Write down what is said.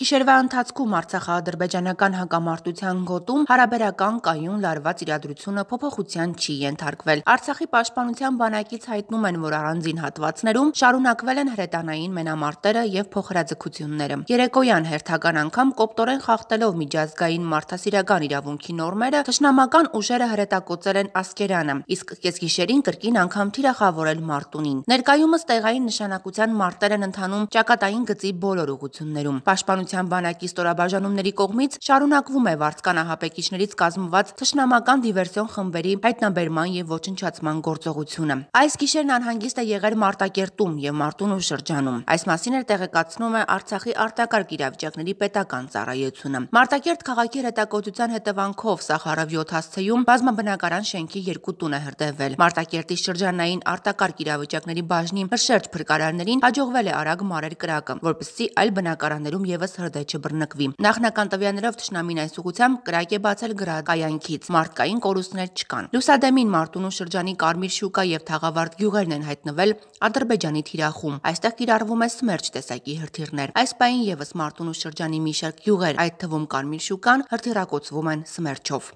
Գիշերվա ընթացքում Արցախա-ադրբեջանական հակամարտության գոտում հարաբերական կայուն լարված իրադրությունը փոփոխության չի ենթարկվել։ Արցախի պաշտպանության բանակից հայտնում են, որ առանձին հատվածներում շարունակվել են հրետանային մենամարտերը եւ փոխհրաձգությունները։ Երեկոյան հերթական անգամ կոպտորեն խախտելով միջազգային մարդասիրական իրավունքի նորմերը, ճշնամական ուժերը հրետակոծել են Ասկերանը, իսկ կեսգիշերին կրկին անգամ թիրախավորել Մարտունին։ Ներկայումս տեղային նշանակության մարտեր են ընթանում ճակատային գծի բոլոր ուղություններում։ Պաշտպանության Պատմության բանակի ստորաբաժանումների կողմից շարունակվում է վարձկանահապեկիչներից կազմված թշնամական դիվերսիոն խմբերի հայտնաբերման եւ ոչնչացման գործողությունը։ Այս գիշերն անհանգիստ է եղել Մարտակերտում եւ Մարտունու շրջանում։ Այս մասին էլ տեղեկացնում է Արցախի արտակարգ իրավիճակների պետական ծառայությունը։ Մարտակերտ քաղաքի հետակոծության հետևանքով Սախարով 7 հասցեում բազմաբնակարան շենքի երկու տուն է հրդեհվել։ Մարտակերտի շրջանային արտակարգ իրավիճակների բաժնի հրշերջ փրկարարներին հաջողվել է արագ մարել կրակը, որպեսզի այլ բնակարաններում եւս հրդեհ չբռնկվի։ Նախնական տվյալներով ճշնամին այս ուղությամբ կրակ է բացել գրակայանքից։ Մարդկային կորուստներ չկան։ Լուսադեմին Մարտունու շրջանի Կարմիր շուկա եւ Թաղավարտ գյուղերն են հայտնվել Ադրբեջանի թիրախում։ Այստեղ կիրառվում է սմերջ տեսակի հրթիռներ։ Այս պայն եւս Մարտունու շրջանի մի շարք գյուղեր, այդ թվում Կարմիր շուկան, հրթիռակոծվում են սմերջով։